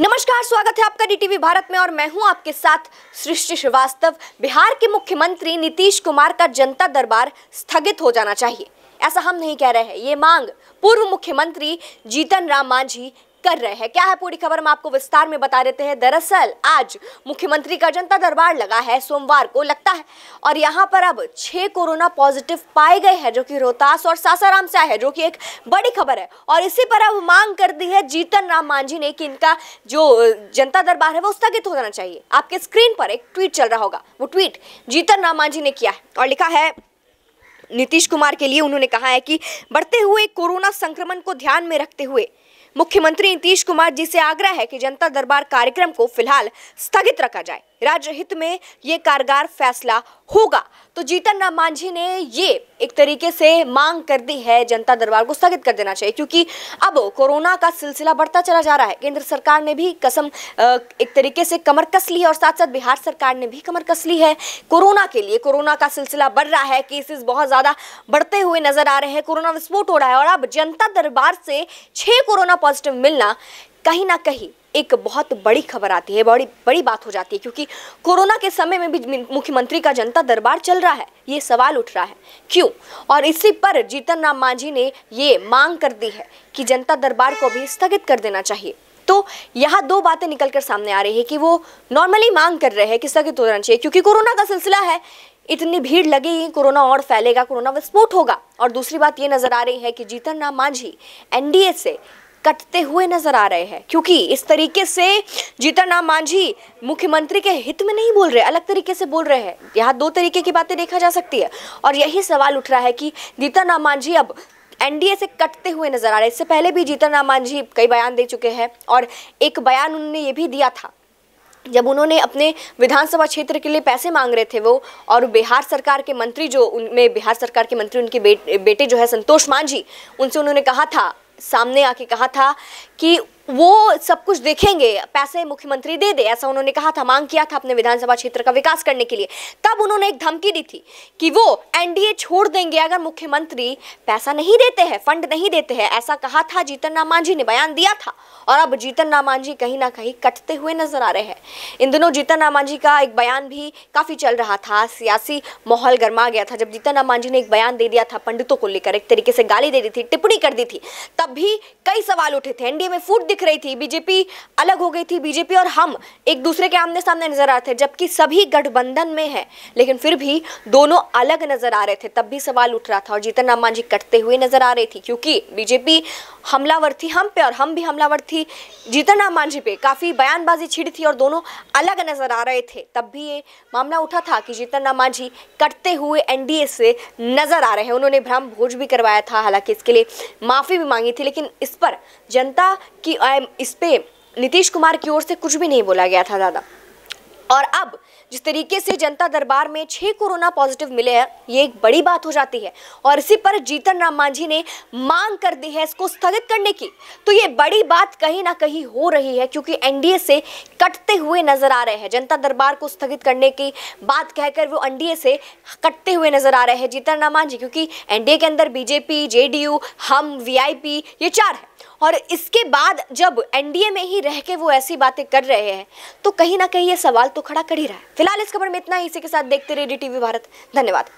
नमस्कार स्वागत है आपका डीटीवी भारत में और मैं हूं आपके साथ सृष्टि श्रीवास्तव बिहार के मुख्यमंत्री नीतीश कुमार का जनता दरबार स्थगित हो जाना चाहिए ऐसा हम नहीं कह रहे हैं ये मांग पूर्व मुख्यमंत्री जीतन राम मांझी कर रहे हैं क्या है पूरी खबर हम आपको विस्तार में बता देते हैं दरअसल आज मुख्यमंत्री का जनता दरबार लगा है सोमवार को लगता है और यहाँ पर अब छह कोरोना पॉजिटिव पाए गए हैं जो कि रोहतास और सासाराम से आए हैं जो कि एक बड़ी खबर है और इसी पर अब मांग कर दी है जीतन राम मांझी ने कि इनका जो जनता दरबार है वो स्थगित हो जाना चाहिए आपके स्क्रीन पर एक ट्वीट चल रहा होगा वो ट्वीट जीतन राम मांझी ने किया है और लिखा है नीतीश कुमार के लिए उन्होंने कहा है कि बढ़ते हुए कोरोना संक्रमण को ध्यान में रखते हुए मुख्यमंत्री नीतीश कुमार जी से आग्रह है कि जनता दरबार कार्यक्रम को फिलहाल स्थगित रखा जाए राज्य हित में ये कारगर फैसला होगा तो जीतन राम मांझी ने ये एक तरीके से मांग कर दी है जनता दरबार को स्थगित कर देना चाहिए क्योंकि अब कोरोना का सिलसिला बढ़ता चला जा रहा है केंद्र सरकार ने भी कसम एक तरीके से कमर कस ली है और साथ साथ बिहार सरकार ने भी कमर कस ली है कोरोना के लिए कोरोना का सिलसिला बढ़ रहा है केसेस बहुत ज़्यादा बढ़ते हुए नजर आ रहे हैं कोरोना विस्फोट हो रहा है और अब जनता दरबार से छह कोरोना पॉजिटिव मिलना कहीं ना कहीं एक बहुत बड़ी खबर आती है बड़ी बड़ी बात हो जाती है क्योंकि कोरोना के समय में भी मुख्यमंत्री का जनता दरबार चल रहा है ये सवाल उठ रहा है क्यों और इसी पर जीतन राम मांझी ने ये मांग कर दी है कि जनता दरबार को भी स्थगित कर देना चाहिए तो यहाँ दो बातें निकल कर सामने आ रही है कि वो नॉर्मली मांग कर रहे हैं कि स्थगित होना चाहिए क्योंकि कोरोना का सिलसिला है इतनी भीड़ लगेगी कोरोना और फैलेगा कोरोना विस्फोट होगा और दूसरी बात ये नजर आ रही है कि जीतन राम मांझी एनडीए से कटते हुए नजर आ रहे हैं क्योंकि इस तरीके से जीतन राम मांझी मुख्यमंत्री के हित में नहीं बोल रहे अलग तरीके से बोल रहे हैं यहाँ दो तरीके की बातें देखा जा सकती है और यही सवाल उठ रहा है कि जीतन राम मांझी अब एनडीए से कटते हुए नजर आ रहे हैं इससे पहले भी जीतन राम मांझी कई बयान दे चुके हैं और एक बयान उन्होंने ये भी दिया था जब उन्होंने अपने विधानसभा क्षेत्र के लिए पैसे मांग रहे थे वो और बिहार सरकार के मंत्री जो उनमें बिहार सरकार के मंत्री उनके बेटे जो है संतोष मांझी उनसे उन्होंने कहा था सामने आके कहा था कि वो सब कुछ देखेंगे पैसे मुख्यमंत्री दे दे ऐसा उन्होंने कहा था मांग किया था अपने विधानसभा क्षेत्र का विकास करने के लिए तब उन्होंने एक धमकी दी थी कि वो एनडीए छोड़ देंगे अगर मुख्यमंत्री पैसा नहीं देते हैं फंड नहीं देते हैं ऐसा कहा था जीतन राम मांझी ने बयान दिया था और अब जीतन राम मांझी कहीं ना कहीं कटते हुए नजर आ रहे हैं इन दिनों जीतन राम मांझी का एक बयान भी काफी चल रहा था सियासी माहौल गर्मा गया था जब जीतन राम मांझी ने एक बयान दे दिया था पंडितों को लेकर एक तरीके से गाली दे दी थी टिप्पणी कर दी थी तब भी कई सवाल उठे थे एनडीए में फूट दिख रही थी बीजेपी अलग हो गई थी बीजेपी और हम एक दूसरे के आमने सामने नजर आ रहे थे जबकि सभी गठबंधन में है लेकिन फिर भी दोनों अलग नजर आ रहे थे तब भी सवाल उठ रहा था और जीतन राम मांझी कटते हुए नजर आ रही थी क्योंकि बीजेपी हमलावर थी हम पे और हम भी हमलावर थी जीतन राम मांझी पे काफी बयानबाजी छिड़ी थी और दोनों अलग नजर आ रहे थे तब भी ये मामला उठा था कि जीतन राम मांझी कटते हुए एनडीए से नजर आ रहे हैं उन्होंने भ्रम भोज भी करवाया था हालांकि इसके लिए माफी भी मांगी थी लेकिन इस पर जनता की इस पर नीतीश कुमार की ओर से कुछ भी नहीं बोला गया था दादा और अब जिस तरीके से जनता दरबार में छः कोरोना पॉजिटिव मिले हैं ये एक बड़ी बात हो जाती है और इसी पर जीतन राम मांझी ने मांग कर दी है इसको स्थगित करने की तो ये बड़ी बात कहीं ना कहीं हो रही है क्योंकि एनडीए से कटते हुए नजर आ रहे हैं जनता दरबार को स्थगित करने की बात कहकर वो एनडीए से कटते हुए नजर आ रहे हैं जीतन राम मांझी क्योंकि एनडीए के अंदर बीजेपी जेडीयू हम वी ये चार है और इसके बाद जब एनडीए में ही रह के वो ऐसी बातें कर रहे हैं तो कहीं ना कहीं ये सवाल तो खड़ा कर ही रहा है फिलहाल इस खबर में इतना ही इसी के साथ देखते रहिए डी टीवी भारत धन्यवाद